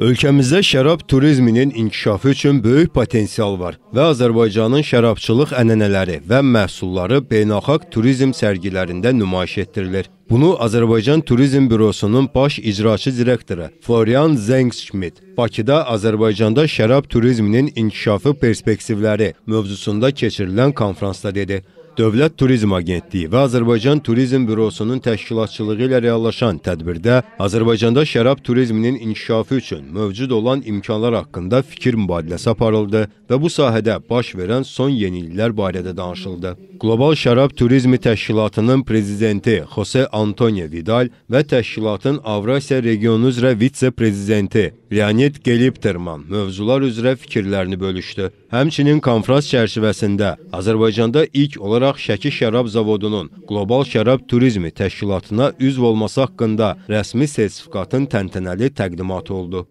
Ölkəmizdə şərab turizminin inkişafı üçün böyük potensial var və Azərbaycanın şərabçılıq ənənələri və məhsulları beynəlxalq turizm sərgilərində nümayiş etdirilir. Bunu Azərbaycan Turizm Bürosunun baş icraçı direktoru Florian Zengschmidt Bakıda Azərbaycanda şərab turizminin inkişafı perspektivləri mövzusunda keçirilən konfransda dedi. Dövlət Turizm Agentliyi və Azərbaycan Turizm Bürosunun təşkilatçılığı ilə reallaşan tədbirdə Azərbaycanda şərab turizminin inkişafı üçün mövcud olan imkanlar haqqında fikir mübadiləsi aparıldı və bu sahədə baş verən son yeniliklər barədə danışıldı. Qlobal Şərab Turizmi Təşkilatının prezidenti Jose Antonio Vidal və təşkilatın Avrasiya regionu üzrə vitse-prezidenti Leonid Gelibterman mövzular üzrə fikirlərini bölüşdü. Həmçinin konfrans çərçivəsində Azərbaycanda ilk olaraq Şəki Şərab Zavodunun Qlobal Şərab Turizmi Təşkilatına üzv olması haqqında rəsmi sertifikatın təntənəli təqdimatı oldu.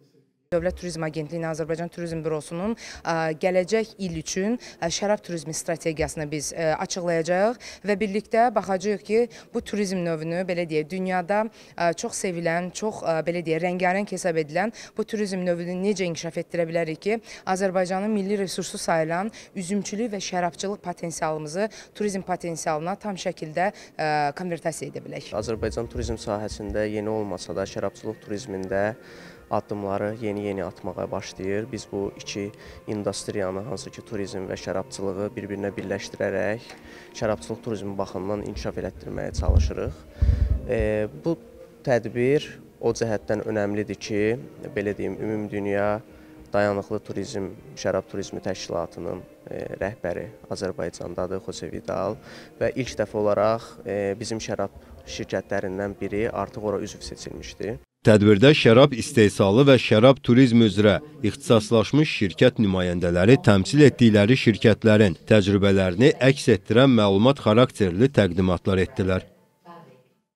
Dövlət Turizm Agentliyinin Azərbaycan Turizm Bürosunun e, gələcək il üçün e, şərab turizmi strategiyasını biz e, açıqlayacağıq və birlikdə baxacağıq ki, bu turizm növünü belə deyək, dünyada çox sevilən, çox belə deyək, rəngarəng hesab edilən bu turizm növünü necə inkişaf etdirə bilərik ki, Azərbaycanın milli resursu sayılan üzümçülük və şərabçılıq potensialımızı turizm potensialına tam şəkildə konvertasiya edə bilək. Azərbaycan turizm sahəsində yeni olmasa da şərabçılıq turizmində addımları yeni-yeni atmağa başlayır. Biz bu iki industriyanı, hansı ki turizm və şərabçılığı bir-birinə birləşdirərək şərabçılıq turizmi baxımından inkişaf elətdirməyə çalışırıq. E, bu tədbir o cəhətdən önəmlidir ki, belə deyim, ümumdünya Dayanıqlı Turizm Şərab Turizmi Təşkilatının e, rəhbəri Azərbaycandadır Xose Vidal və ilk dəfə olaraq e, bizim şərab şirkətlərindən biri artıq ora üzv seçilmişdi. Tədbirdə şərab istehsalı və şərab turizmi üzrə ixtisaslaşmış şirkət nümayəndələri təmsil etdikləri şirkətlərin təcrübələrini əks etdirən məlumat xarakterli təqdimatlar etdilər.